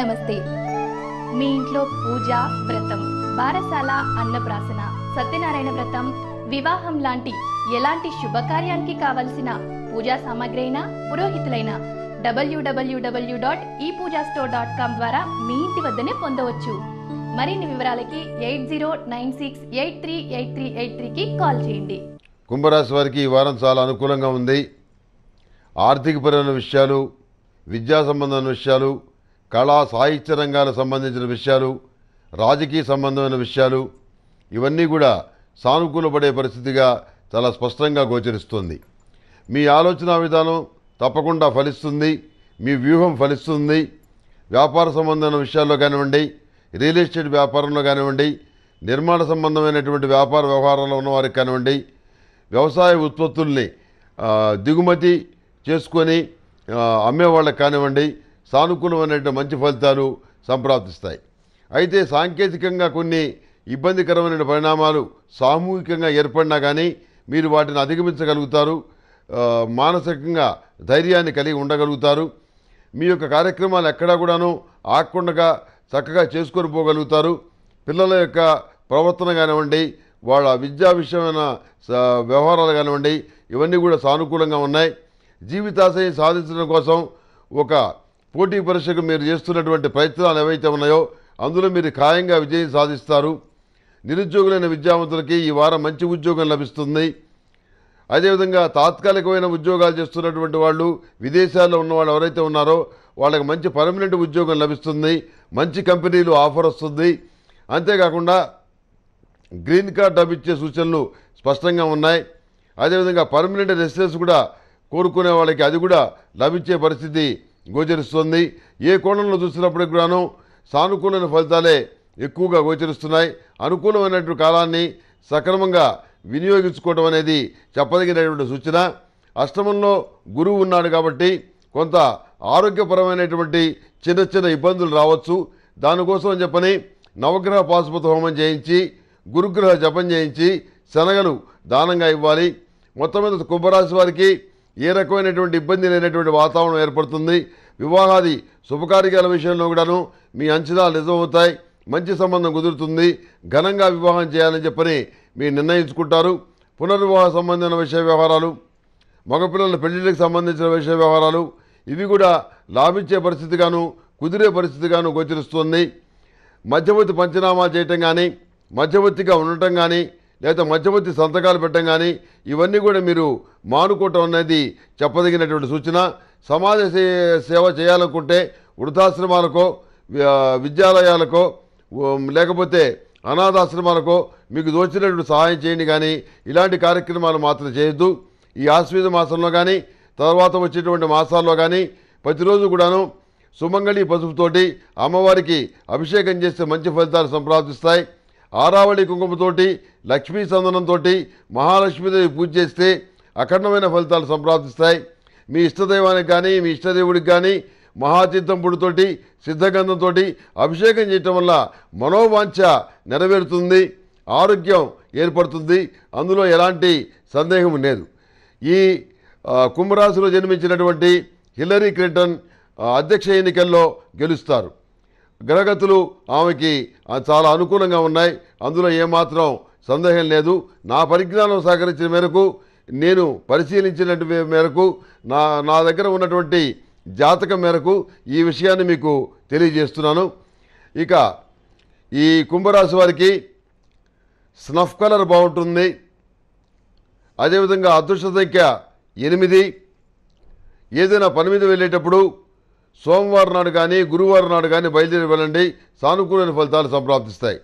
నమస్తే మీ ఇంట్లో పూజ వ్రతం బారసాల అన్నప్రాసన సత్యనారాయణ వ్రతం వివాహం లాంటి ఎలాంటి శుభకార్యానికి కావలసిన పూజా సామాగ్రి అయినా పురోహితులైన డబ్ల్యూడబ్ల్యూడబ్ల్యూ డాట్ ఈ పూజా స్టోర్ డాట్ కామ్ ద్వారా మీ ఇంటి వద్దనే పొందవచ్చు మరిన్ని వివరాలకి eight zero nine six eight three eight three eight త్రీకి కాల్ చేయండి కుంభరాశి వారికి ఈ వారం చాలా అనుకూలంగా ఉంది ఆర్థికపరమైన విషయాలు విద్యా సంబంధమైన విషయాలు కళా సాహిత్య రంగాలకు సంబంధించిన విషయాలు రాజకీయ సంబంధమైన విషయాలు ఇవన్నీ కూడా సానుకూలపడే పరిస్థితిగా చాలా స్పష్టంగా గోచరిస్తుంది మీ ఆలోచన విధానం తప్పకుండా ఫలిస్తుంది మీ వ్యూహం ఫలిస్తుంది వ్యాపార సంబంధమైన విషయాల్లో కానివ్వండి రియల్ ఎస్టేట్ వ్యాపారంలో కానివ్వండి నిర్మాణ సంబంధమైనటువంటి వ్యాపార వ్యవహారాల్లో ఉన్నవారికి కానివ్వండి వ్యవసాయ ఉత్పత్తుల్ని దిగుమతి చేసుకొని అమ్మేవాళ్ళకి కానివ్వండి సానుకూలమైనటువంటి మంచి ఫలితాలు సంప్రాప్తిస్తాయి అయితే సాంకేతికంగా కొన్ని ఇబ్బందికరమైన పరిణామాలు సామూహికంగా ఏర్పడినా కానీ మీరు వాటిని అధిగమించగలుగుతారు మానసికంగా ధైర్యాన్ని కలిగి ఉండగలుగుతారు మీ యొక్క కార్యక్రమాలు ఎక్కడా కూడాను ఆకుండా చక్కగా చేసుకొని పోగలుగుతారు పిల్లల యొక్క ప్రవర్తన కానివ్వండి వాళ్ళ విద్యా విషయమైన వ్యవహారాలు కానివ్వండి ఇవన్నీ కూడా సానుకూలంగా ఉన్నాయి జీవితాశయం సాధించడం కోసం ఒక పోటీ పరీక్షకు మీరు చేస్తున్నటువంటి ప్రయత్నాలు ఏవైతే ఉన్నాయో అందులో మీరు ఖాయంగా విజయం సాధిస్తారు నిరుద్యోగులైన విద్యావంతులకి ఈ వారం మంచి ఉద్యోగం లభిస్తుంది అదేవిధంగా తాత్కాలికమైన ఉద్యోగాలు చేస్తున్నటువంటి వాళ్ళు విదేశాల్లో ఉన్న వాళ్ళు ఎవరైతే ఉన్నారో వాళ్ళకి మంచి పర్మనెంట్ ఉద్యోగం లభిస్తుంది మంచి కంపెనీలు ఆఫర్ వస్తుంది అంతేకాకుండా గ్రీన్ కార్డ్ లభించే సూచనలు స్పష్టంగా ఉన్నాయి అదేవిధంగా పర్మనెంట్ రెసిడెన్స్ కూడా కోరుకునే వాళ్ళకి అది కూడా లభించే పరిస్థితి గోచరిస్తోంది ఏ కోణంలో చూసినప్పటికి కూడాను సానుకూలమైన ఫలితాలే ఎక్కువగా గోచరిస్తున్నాయి అనుకూలమైనటువంటి కాలాన్ని సక్రమంగా వినియోగించుకోవడం అనేది చెప్పదగినటువంటి సూచన అష్టమంలో గురువు ఉన్నాడు కాబట్టి కొంత ఆరోగ్యపరమైనటువంటి చిన్న చిన్న ఇబ్బందులు రావచ్చు దానికోసం చెప్పని నవగ్రహ పాశుపత హోమం చేయించి గురుగ్రహ జపం చేయించి శనగలు దానంగా ఇవ్వాలి మొత్తం మీద కుంభరాశి వారికి ఏ రకమైనటువంటి ఇబ్బంది లేనటువంటి వాతావరణం ఏర్పడుతుంది వివాహాది శుభకార్యాల విషయంలో కూడాను మీ అంచనాలు నిజమవుతాయి మంచి సంబంధం కుదురుతుంది ఘనంగా వివాహం చేయాలని చెప్పని మీరు నిర్ణయించుకుంటారు పునర్వివాహ సంబంధించిన విషయ వ్యవహారాలు మగపిల్లల పెళ్లిళ్ళకి సంబంధించిన విషయ వ్యవహారాలు ఇవి కూడా లాభించే పరిస్థితిగాను కుదిరే పరిస్థితిగాను గోచరిస్తుంది మధ్యవర్తి పంచనామా చేయటం కానీ మధ్యవర్తిగా ఉండటం కానీ లేదా మధ్యవర్తి సంతకాలు పెట్టడం కానీ ఇవన్నీ కూడా మీరు మానుకోవటం అనేది చెప్పదగినటువంటి సూచన సమాజ సేవ చేయాలనుకుంటే వృద్ధాశ్రమాలకో విద్యాలయాలకో లేకపోతే అనాథాశ్రమాలకో మీకు దోచినటువంటి సహాయం చేయండి కానీ ఇలాంటి కార్యక్రమాలు మాత్రం చేయొద్దు ఈ ఆశ్వీజ మాసంలో కానీ తర్వాత వచ్చేటువంటి మాసాల్లో కానీ ప్రతిరోజు కూడాను సుమంగళి పసుపుతోటి అమ్మవారికి అభిషేకం చేస్తే మంచి ఫలితాలు సంప్రాప్తిస్తాయి ఆరావళి కుంకుమతోటి లక్ష్మీ చందనంతో మహాలక్ష్మీదేవి పూజ చేస్తే అఖండమైన ఫలితాలు సంప్రాప్తిస్తాయి మీ ఇష్టదైవానికి కానీ మీ ఇష్టదేవుడికి కానీ మహాతీర్థం పుడితోటి సిద్ధగంధంతో అభిషేకం చేయటం వల్ల మనోవాంఛ నెరవేరుతుంది ఆరోగ్యం ఏర్పడుతుంది అందులో ఎలాంటి సందేహం లేదు ఈ కుంభరాశిలో జన్మించినటువంటి హిల్లరీ క్లింటన్ అధ్యక్ష ఎన్నికల్లో గెలుస్తారు గ్రహగతులు ఆమెకి చాలా అనుకూలంగా ఉన్నాయి అందులో ఏమాత్రం సందేహం లేదు నా పరిజ్ఞానం సహకరించిన మేరకు నేను పరిశీలించిన మేరకు నా నా దగ్గర ఉన్నటువంటి జాతకం మేరకు ఈ విషయాన్ని మీకు తెలియజేస్తున్నాను ఇక ఈ కుంభరాశి వారికి స్నఫ్ కలర్ బాగుంటుంది అదేవిధంగా అదృష్ట సంఖ్య ఎనిమిది ఏదైనా పని మీద వెళ్ళేటప్పుడు సోమవారం నాడు కానీ గురువారం నాడు కానీ బయలుదేరి వెళ్ళండి సానుకూలమైన ఫలితాలు సంప్రాప్తిస్తాయి